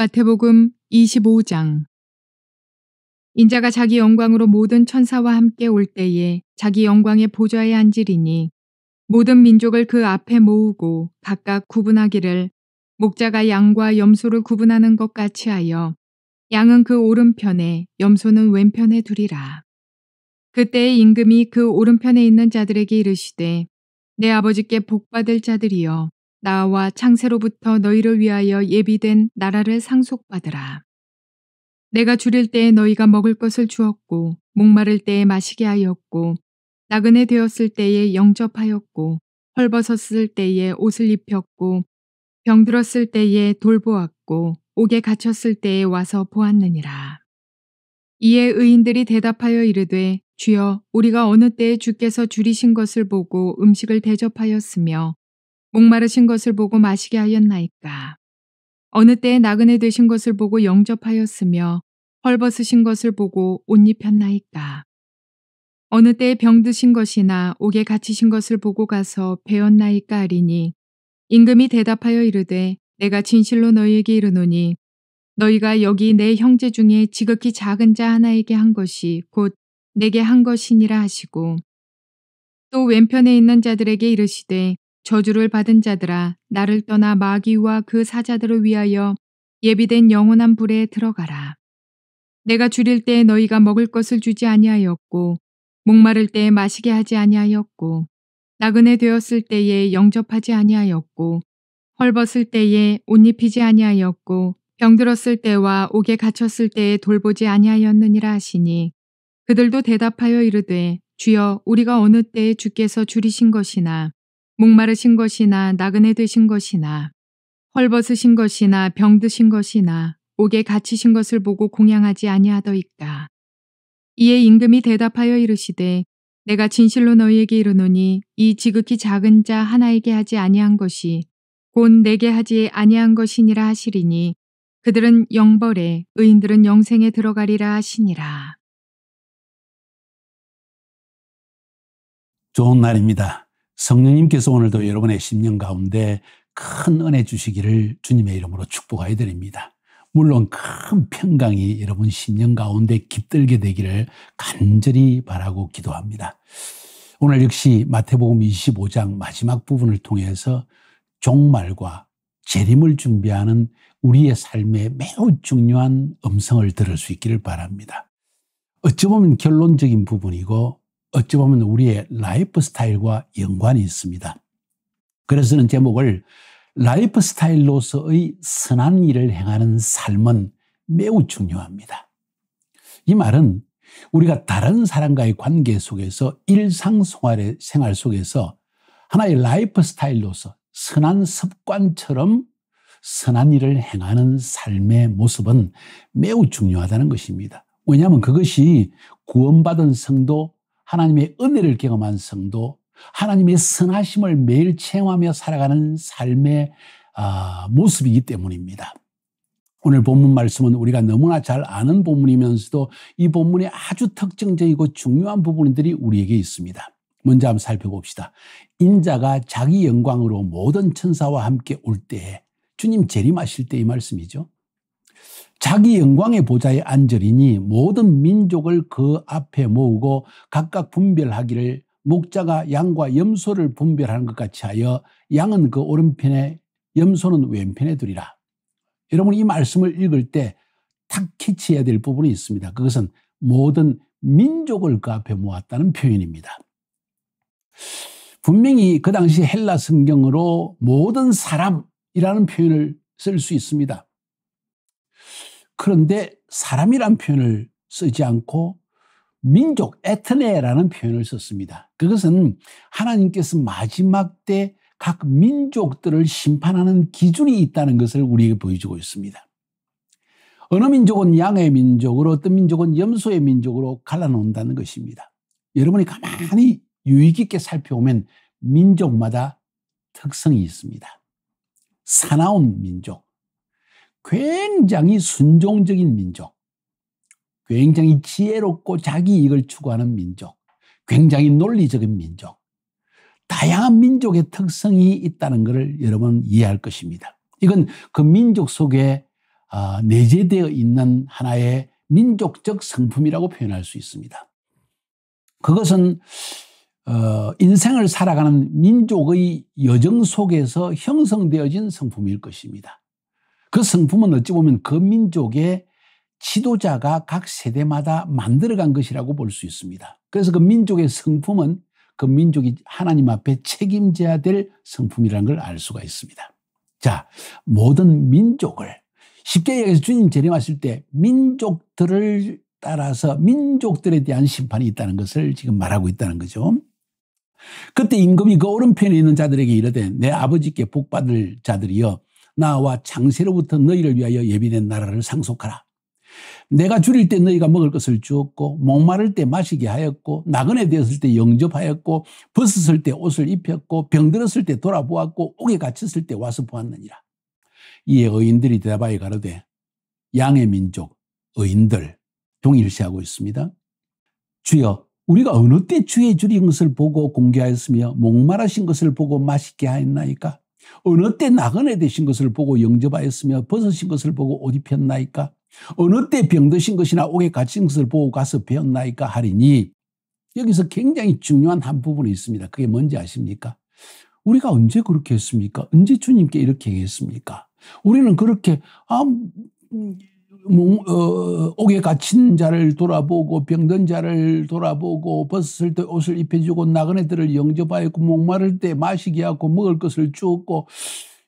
마태복음 25장 인자가 자기 영광으로 모든 천사와 함께 올 때에 자기 영광의 보좌에 앉으리니 모든 민족을 그 앞에 모으고 각각 구분하기를 목자가 양과 염소를 구분하는 것 같이 하여 양은 그 오른편에 염소는 왼편에 두리라. 그때의 임금이 그 오른편에 있는 자들에게 이르시되 내 아버지께 복받을 자들이여 나와 창세로부터 너희를 위하여 예비된 나라를 상속받으라. 내가 줄일 때에 너희가 먹을 것을 주었고 목마를 때에 마시게 하였고 나그네 되었을 때에 영접하였고 헐벗었을 때에 옷을 입혔고 병들었을 때에 돌보았고 옥에 갇혔을 때에 와서 보았느니라. 이에 의인들이 대답하여 이르되 주여 우리가 어느 때에 주께서 줄이신 것을 보고 음식을 대접하였으며 목마르신 것을 보고 마시게 하였나이까. 어느 때에 나그네 되신 것을 보고 영접하였으며 헐벗으신 것을 보고 옷 입혔나이까. 어느 때에 병드신 것이나 옥에 갇히신 것을 보고 가서 배웠나이까 하리니 임금이 대답하여 이르되 내가 진실로 너희에게 이르노니 너희가 여기 내 형제 중에 지극히 작은 자 하나에게 한 것이 곧 내게 한 것이니라 하시고 또 왼편에 있는 자들에게 이르시되 저주를 받은 자들아 나를 떠나 마귀와 그 사자들을 위하여 예비된 영원한 불에 들어가라. 내가 줄일 때 너희가 먹을 것을 주지 아니하였고 목마를 때 마시게 하지 아니하였고 나그네 되었을 때에 영접하지 아니하였고 헐벗을 때에 옷 입히지 아니하였고 병들었을 때와 옥에 갇혔을 때에 돌보지 아니하였느니라 하시니 그들도 대답하여 이르되 주여 우리가 어느 때에 주께서 줄이신 것이나 목마르신 것이나 나그네 되신 것이나 헐벗으신 것이나 병드신 것이나 옥에 갇히신 것을 보고 공양하지 아니하더이까. 이에 임금이 대답하여 이르시되 내가 진실로 너희에게 이르노니 이 지극히 작은 자 하나에게 하지 아니한 것이 곧 내게 하지 아니한 것이니라 하시리니 그들은 영벌에 의인들은 영생에 들어가리라 하시니라. 좋은 날입니다. 성령님께서 오늘도 여러분의 심령 가운데 큰 은혜 주시기를 주님의 이름으로 축복하여 드립니다. 물론 큰 평강이 여러분 심령 가운데 깃들게 되기를 간절히 바라고 기도합니다. 오늘 역시 마태복음 25장 마지막 부분을 통해서 종말과 재림을 준비하는 우리의 삶에 매우 중요한 음성을 들을 수 있기를 바랍니다. 어찌 보면 결론적인 부분이고 어찌 보면 우리의 라이프 스타일과 연관이 있습니다. 그래서 는 제목을 라이프 스타일로서의 선한 일을 행하는 삶은 매우 중요합니다. 이 말은 우리가 다른 사람과의 관계 속에서 일상 생활 속에서 하나의 라이프 스타일로서 선한 습관처럼 선한 일을 행하는 삶의 모습은 매우 중요하다는 것입니다. 왜냐하면 그것이 구원받은 성도 하나님의 은혜를 경험한 성도, 하나님의 선하심을 매일 체험하며 살아가는 삶의 아, 모습이기 때문입니다. 오늘 본문 말씀은 우리가 너무나 잘 아는 본문이면서도 이 본문의 아주 특징적이고 중요한 부분들이 우리에게 있습니다. 먼저 한번 살펴봅시다. 인자가 자기 영광으로 모든 천사와 함께 올 때에 주님 재림하실 때 이 말씀이죠. 자기 영광의 보좌에 앉으리니 모든 민족을 그 앞에 모으고 각각 분별하기를 목자가 양과 염소를 분별하는 것 같이 하여 양은 그 오른편에 염소는 왼편에 두리라. 여러분 이 말씀을 읽을 때탁 캐치해야 될 부분이 있습니다. 그것은 모든 민족을 그 앞에 모았다는 표현입니다. 분명히 그 당시 헬라 성경으로 모든 사람이라는 표현을 쓸 수 있습니다. 그런데 사람이란 표현을 쓰지 않고 민족, 에트네라는 표현을 썼습니다. 그것은 하나님께서 마지막 때 각 민족들을 심판하는 기준이 있다는 것을 우리에게 보여주고 있습니다. 어느 민족은 양의 민족으로 어떤 민족은 염소의 민족으로 갈라놓는다는 것입니다. 여러분이 가만히 유의 깊게 살펴보면 민족마다 특성이 있습니다. 사나운 민족, 굉장히 순종적인 민족, 굉장히 지혜롭고 자기 이익을 추구하는 민족, 굉장히 논리적인 민족, 다양한 민족의 특성이 있다는 것을 여러분 이해할 것입니다. 이건 그 민족 속에 아, 내재되어 있는 하나의 민족적 성품이라고 표현할 수 있습니다. 그것은 어, 인생을 살아가는 민족의 여정 속에서 형성되어진 성품일 것입니다. 그 성품은 어찌 보면 그 민족의 지도자가 각 세대마다 만들어간 것이라고 볼 수 있습니다. 그래서 그 민족의 성품은 그 민족이 하나님 앞에 책임져야 될 성품이라는 걸 알 수가 있습니다. 자, 모든 민족을 쉽게 얘기해서 주님 재림하실 때 민족들을 따라서 민족들에 대한 심판이 있다는 것을 지금 말하고 있다는 거죠. 그때 임금이 그 오른편에 있는 자들에게 이르되 내 아버지께 복받을 자들이여 나와 장세로부터 너희를 위하여 예비된 나라를 상속하라. 내가 줄일 때 너희가 먹을 것을 주었고 목마를 때 마시게 하였고 나그네 되었을 때 영접하였고 벗었을 때 옷을 입혔고 병들었을 때 돌아보았고 옥에 갇혔을 때 와서 보았느니라. 이에 의인들이 대답하여 가로되 양의 민족 의인들 동일시하고 있습니다. 주여 우리가 어느 때 주의 줄인 것을 보고 공개하였으며 목마르신 것을 보고 마시게 하였나이까? 어느 때 나그네 되신 것을 보고 영접하였으며 벗으신 것을 보고 옷 입혔나이까? 어느 때 병드신 것이나 옥에 갇힌 것을 보고 가서 배웠나이까 하리니 여기서 굉장히 중요한 한 부분이 있습니다. 그게 뭔지 아십니까? 우리가 언제 그렇게 했습니까? 언제 주님께 이렇게 했습니까? 우리는 그렇게 아 음, 어, 옥에 갇힌 자를 돌아보고 병든 자를 돌아보고 벗을 때 옷을 입혀주고 나그네들을 영접하였고 목마를 때 마시게 하고 먹을 것을 주었고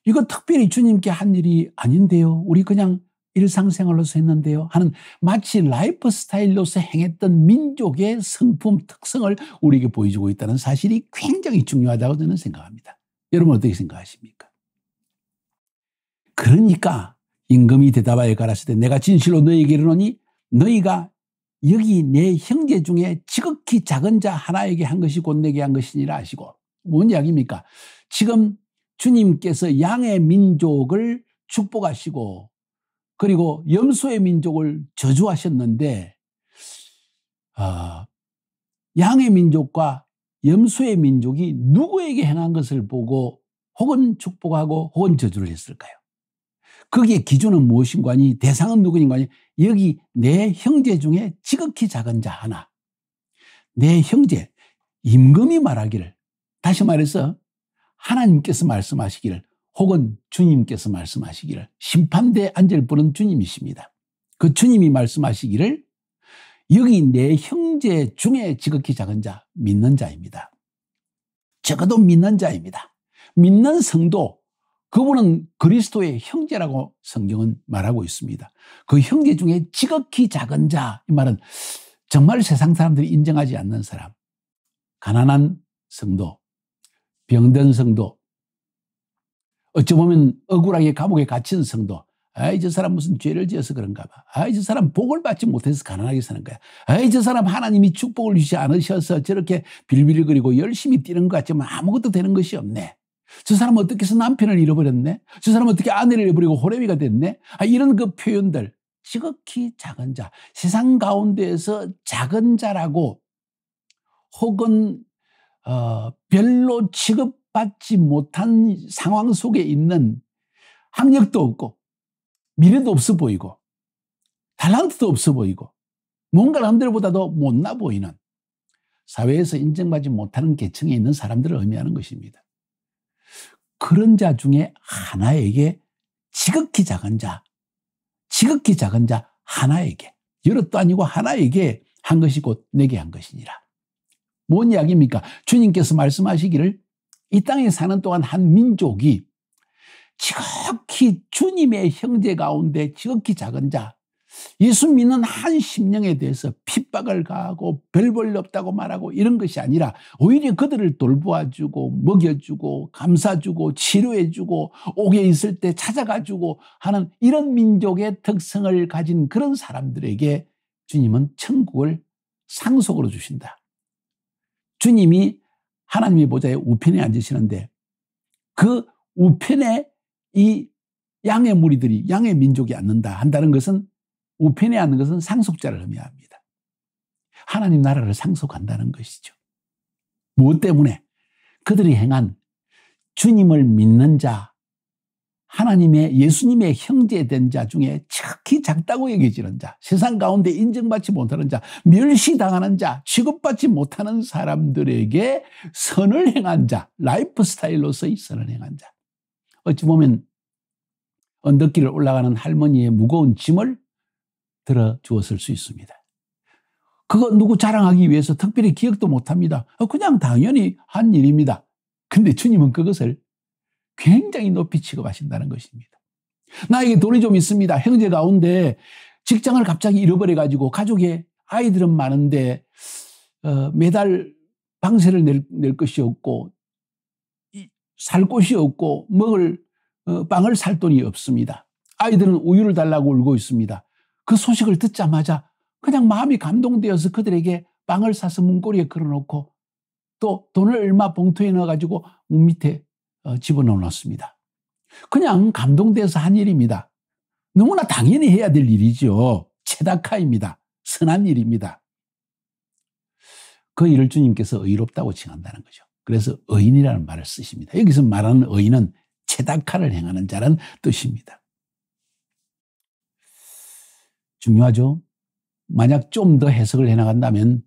이거 특별히 주님께 한 일이 아닌데요. 우리 그냥 일상생활로서 했는데요. 하는 마치 라이프 스타일로서 행했던 민족의 성품 특성을 우리에게 보여주고 있다는 사실이 굉장히 중요하다고 저는 생각합니다. 여러분 어떻게 생각하십니까? 그러니까 임금이 대답하여 가라시되 내가 진실로 너희에게 이르노니 너희가 여기 내 형제 중에 지극히 작은 자 하나에게 한 것이 곧 내게 한 것이니라 하시고 뭔 이야기입니까? 지금 주님께서 양의 민족을 축복하시고 그리고 염소의 민족을 저주하셨는데 어, 양의 민족과 염소의 민족이 누구에게 행한 것을 보고 혹은 축복하고 혹은 저주를 했을까요? 거기에 기준은 무엇인고 아니 대상은 누구인가 아니 여기 내 형제 중에 지극히 작은 자 하나 내 형제 임금이 말하기를 다시 말해서 하나님께서 말씀하시기를 혹은 주님께서 말씀하시기를 심판대에 앉을 분은 주님이십니다. 그 주님이 말씀하시기를 여기 내 형제 중에 지극히 작은 자 믿는 자입니다. 적어도 믿는 자입니다. 믿는 성도 그분은 그리스도의 형제라고 성경은 말하고 있습니다. 그 형제 중에 지극히 작은 자, 이 말은 정말 세상 사람들이 인정하지 않는 사람, 가난한 성도, 병든 성도, 어찌 보면 억울하게 감옥에 갇힌 성도, 아이, 저 사람 무슨 죄를 지어서 그런가 봐. 아이, 저 사람 복을 받지 못해서 가난하게 사는 거야. 아이, 저 사람 하나님이 축복을 주지 않으셔서 저렇게 빌빌거리고 열심히 뛰는 것 같지만 아무것도 되는 것이 없네. 저 사람 은 어떻게 해서 남편을 잃어버렸네? 저 사람 은 어떻게 아내를 잃어버리고 호래비가 됐네? 아, 이런 그 표현들. 지극히 작은 자. 세상 가운데에서 작은 자라고 혹은 어, 별로 취급받지 못한 상황 속에 있는 학력도 없고 미래도 없어 보이고 달란트도 없어 보이고 뭔가 남들보다도 못나 보이는 사회에서 인정받지 못하는 계층에 있는 사람들을 의미하는 것입니다. 그런 자 중에 하나에게 지극히 작은 자, 지극히 작은 자 하나에게 여럿도 아니고 하나에게 한 것이 곧 내게 한 것이니라. 뭔 이야기입니까? 주님께서 말씀하시기를 이 땅에 사는 동안 한 민족이 지극히 주님의 형제 가운데 지극히 작은 자, 예수 믿는 한 심령에 대해서 핍박을 가하고 별 볼일 없다고 말하고 이런 것이 아니라 오히려 그들을 돌보아주고 먹여주고 감싸주고 치료해주고 옥에 있을 때 찾아가주고 하는 이런 민족의 특성을 가진 그런 사람들에게 주님은 천국을 상속으로 주신다. 주님이 하나님의 보좌에 우편에 앉으시는데 그 우편에 이 양의 무리들이 양의 민족이 앉는다 한다는 것은 우편에 앉는 것은 상속자를 의미합니다. 하나님 나라를 상속한다는 것이죠. 무엇 때문에? 그들이 행한 주님을 믿는 자, 하나님의 예수님의 형제된 자 중에 척히 작다고 여겨지는 자, 세상 가운데 인정받지 못하는 자, 멸시당하는 자, 취급받지 못하는 사람들에게 선을 행한 자, 라이프 스타일로서의 선을 행한 자. 어찌 보면 언덕길을 올라가는 할머니의 무거운 짐을 들어주었을 수 있습니다. 그거 누구 자랑하기 위해서 특별히 기억도 못합니다. 어, 그냥 당연히 한 일입니다. 근데 주님은 그것을 굉장히 높이 취급하신다는 것입니다. 나에게 돈이 좀 있습니다. 형제 가운데 직장을 갑자기 잃어버려가지고 가족에 아이들은 많은데 어, 매달 방세를 낼, 낼 것이 없고 살 곳이 없고 먹을 어, 빵을 살 돈이 없습니다. 아이들은 우유를 달라고 울고 있습니다. 그 소식을 듣자마자 그냥 마음이 감동되어서 그들에게 빵을 사서 문고리에 걸어놓고 또 돈을 얼마 봉투에 넣어가지고 문 밑에 어, 집어넣어 놨습니다. 그냥 감동돼서 한 일입니다. 너무나 당연히 해야 될 일이죠. 체다카입니다. 선한 일입니다. 그 일을 주님께서 의롭다고 칭한다는 거죠. 그래서 의인이라는 말을 쓰십니다. 여기서 말하는 의인은 체다카를 행하는 자란 뜻입니다. 중요하죠. 만약 좀 더 해석을 해 나간다면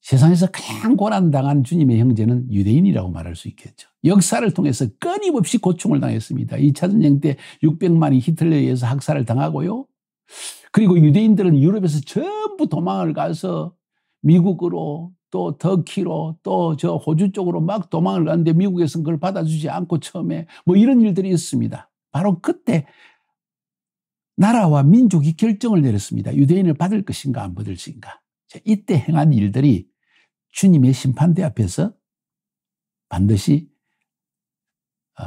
세상에서 가장 고난당한 주님의 형제는 유대인이라고 말할 수 있겠죠. 역사를 통해서 끊임없이 고충을 당했습니다. 2차 전쟁 때 600만이 히틀러에 의해서 학살을 당하고요. 그리고 유대인들은 유럽에서 전부 도망을 가서 미국으로 또 터키로 또 저 호주 쪽으로 막 도망을 가는데 미국에서는 그걸 받아주지 않고 처음에 뭐 이런 일들이 있습니다. 바로 그때 나라와 민족이 결정을 내렸습니다. 유대인을 받을 것인가 안 받을 것인가. 이때 행한 일들이 주님의 심판대 앞에서 반드시 어,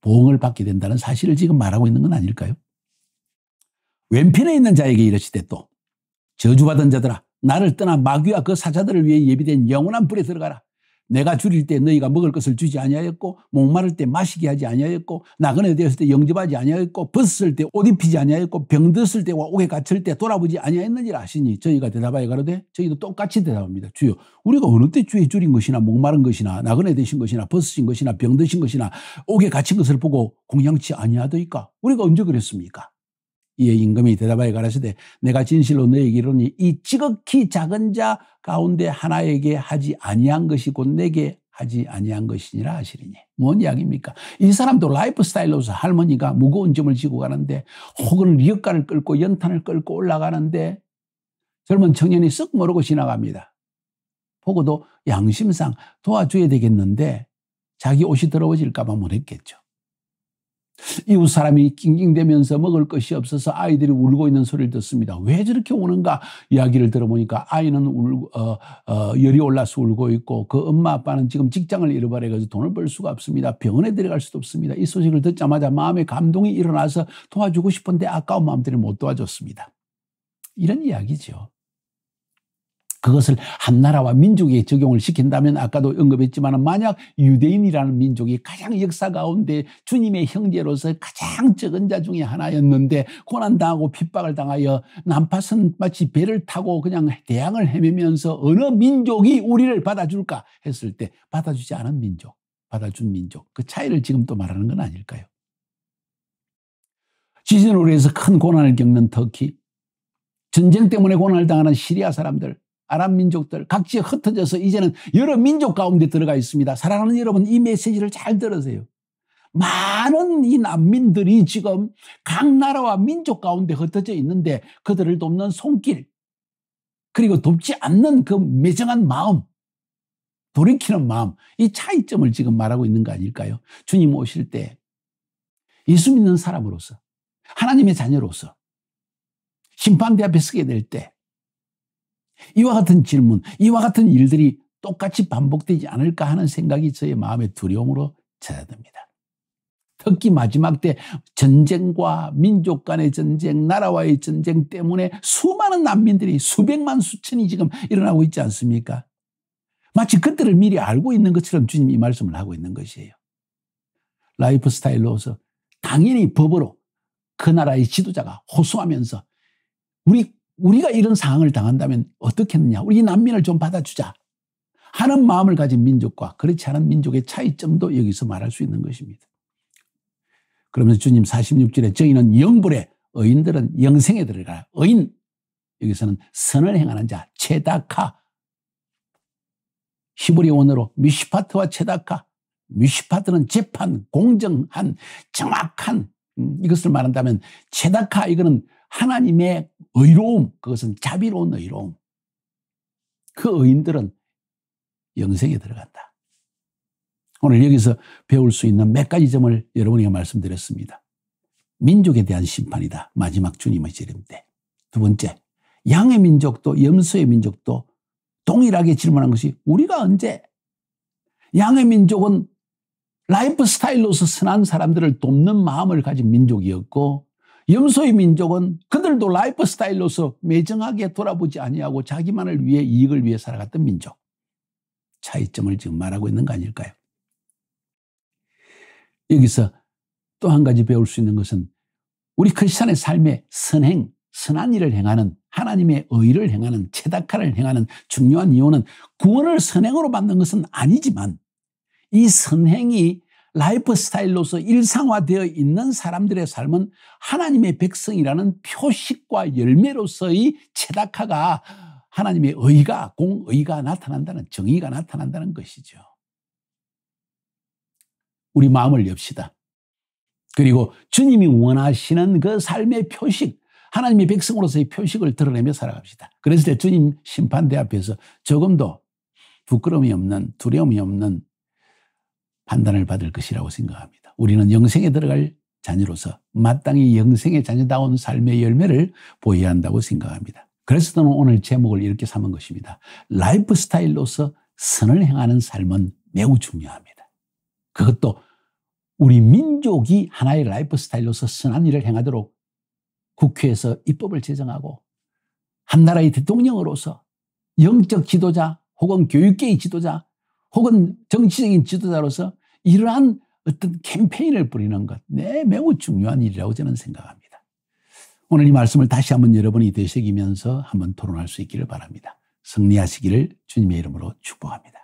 보응을 받게 된다는 사실을 지금 말하고 있는 건 아닐까요? 왼편에 있는 자에게 이르시되 또 저주받은 자들아 나를 떠나 마귀와 그 사자들을 위해 예비된 영원한 불에 들어가라. 내가 줄일 때 너희가 먹을 것을 주지 아니하였고 목마를 때 마시게 하지 아니하였고 나그네 되었을 때 영접하지 아니하였고 벗을 때 옷 입히지 아니하였고 병들었을 때와 옥에 갇힐 때 돌아보지 아니하였느니라 하시니 저희가 대답하여 가로되 저희도 똑같이 대답합니다. 주여 우리가 어느 때 주의 줄인 것이나 목마른 것이나 나그네 되신 것이나 벗으신 것이나 병드신 것이나 옥에 갇힌 것을 보고 공양치 아니하더이까 우리가 언제 그랬습니까? 이에 예, 임금이 대답하여 가라사대 내가 진실로 너에게 이르니 이 지극히 작은 자 가운데 하나에게 하지 아니한 것이 곧 내게 하지 아니한 것이니라 하시리니. 뭔 이야기입니까? 이 사람도 라이프 스타일로서 할머니가 무거운 짐을 지고 가는데 혹은 리어카를 끌고 연탄을 끌고 올라가는데 젊은 청년이 쓱 모르고 지나갑니다. 보고도 양심상 도와줘야 되겠는데 자기 옷이 더러워질까봐 못했겠죠. 이웃 사람이 낑낑대면서 먹을 것이 없어서 아이들이 울고 있는 소리를 듣습니다. 왜 저렇게 우는가 이야기를 들어보니까 아이는 울, 어, 어, 열이 올라서 울고 있고 그 엄마 아빠는 지금 직장을 잃어버려가 돈을 벌 수가 없습니다. 병원에 데려갈 수도 없습니다. 이 소식을 듣자마자 마음에 감동이 일어나서 도와주고 싶은데 아까운 마음들이 못 도와줬습니다. 이런 이야기죠. 그것을 한 나라와 민족에 적용을 시킨다면 아까도 언급했지만 만약 유대인이라는 민족이 가장 역사 가운데 주님의 형제로서 가장 적은 자 중에 하나였는데 고난당하고 핍박을 당하여 난파선 마치 배를 타고 그냥 대항을 헤매면서 어느 민족이 우리를 받아줄까 했을 때 받아주지 않은 민족, 받아준 민족 그 차이를 지금 또 말하는 건 아닐까요? 지진으로 인 해서 큰 고난을 겪는 터키, 전쟁 때문에 고난을 당하는 시리아 사람들, 아랍 민족들 각지에 흩어져서 이제는 여러 민족 가운데 들어가 있습니다. 사랑하는 여러분 이 메시지를 잘 들으세요. 많은 이 난민들이 지금 각 나라와 민족 가운데 흩어져 있는데 그들을 돕는 손길 그리고 돕지 않는 그 매정한 마음 돌이키는 마음 이 차이점을 지금 말하고 있는 거 아닐까요? 주님 오실 때 예수 믿는 사람으로서 하나님의 자녀로서 심판대 앞에 서게 될때 이와 같은 질문, 이와 같은 일들이 똑같이 반복되지 않을까 하는 생각이 저의 마음의 두려움으로 찾아듭니다. 특히 마지막 때 전쟁과 민족 간의 전쟁, 나라와의 전쟁 때문에 수많은 난민들이 수백만 수천이 지금 일어나고 있지 않습니까? 마치 그들을 미리 알고 있는 것처럼 주님이 말씀을 하고 있는 것이에요. 라이프 스타일로서 당연히 법으로 그 나라의 지도자가 호소하면서 우리 우리가 이런 상황을 당한다면 어떻겠느냐. 우리 난민을 좀 받아주자. 하는 마음을 가진 민족과 그렇지 않은 민족의 차이점도 여기서 말할 수 있는 것입니다. 그러면서 주님 46절에 저희는 영불에 의인들은 영생에 들어가라. 의인. 여기서는 선을 행하는 자, 체다카. 히브리원어로 미시파트와 체다카. 미시파트는 재판, 공정한, 정확한, 음, 이것을 말한다면 체다카, 이거는 하나님의 의로움, 그것은 자비로운 의로움. 그 의인들은 영생에 들어간다. 오늘 여기서 배울 수 있는 몇 가지 점을 여러분에게 말씀드렸습니다. 민족에 대한 심판이다. 마지막 주님의 재림 때. 두 번째, 양의 민족도 염소의 민족도 동일하게 질문한 것이 우리가 언제 양의 민족은 라이프 스타일로서 선한 사람들을 돕는 마음을 가진 민족이었고 염소의 민족은 그들도 라이프 스타일로서 매정하게 돌아보지 아니하고 자기만을 위해 이익을 위해 살아갔던 민족. 차이점을 지금 말하고 있는 거 아닐까요? 여기서 또 한 가지 배울 수 있는 것은 우리 크리스천의 삶에 선행, 선한 일을 행하는 하나님의 의를 행하는 체다카를 행하는 중요한 이유는 구원을 선행으로 받는 것은 아니지만 이 선행이 라이프 스타일로서 일상화되어 있는 사람들의 삶은 하나님의 백성이라는 표식과 열매로서의 체다카가 하나님의 의가, 공의가 나타난다는, 정의가 나타난다는 것이죠. 우리 마음을 엽시다. 그리고 주님이 원하시는 그 삶의 표식, 하나님의 백성으로서의 표식을 드러내며 살아갑시다. 그랬을 때 주님 심판대 앞에서 조금도 부끄러움이 없는, 두려움이 없는 판단을 받을 것이라고 생각합니다. 우리는 영생에 들어갈 자녀로서 마땅히 영생의 자녀다운 삶의 열매를 보여야 한다고 생각합니다. 그래서 저는 오늘 제목을 이렇게 삼은 것입니다. 라이프 스타일로서 선을 행하는 삶은 매우 중요합니다. 그것도 우리 민족이 하나의 라이프 스타일로서 선한 일을 행하도록 국회에서 입법을 제정하고 한 나라의 대통령으로서 영적 지도자 혹은 교육계의 지도자 혹은 정치적인 지도자로서 이러한 어떤 캠페인을 뿌리는 것, 네, 매우 중요한 일이라고 저는 생각합니다. 오늘 이 말씀을 다시 한번 여러분이 되새기면서 한번 토론할 수 있기를 바랍니다. 승리하시기를 주님의 이름으로 축복합니다.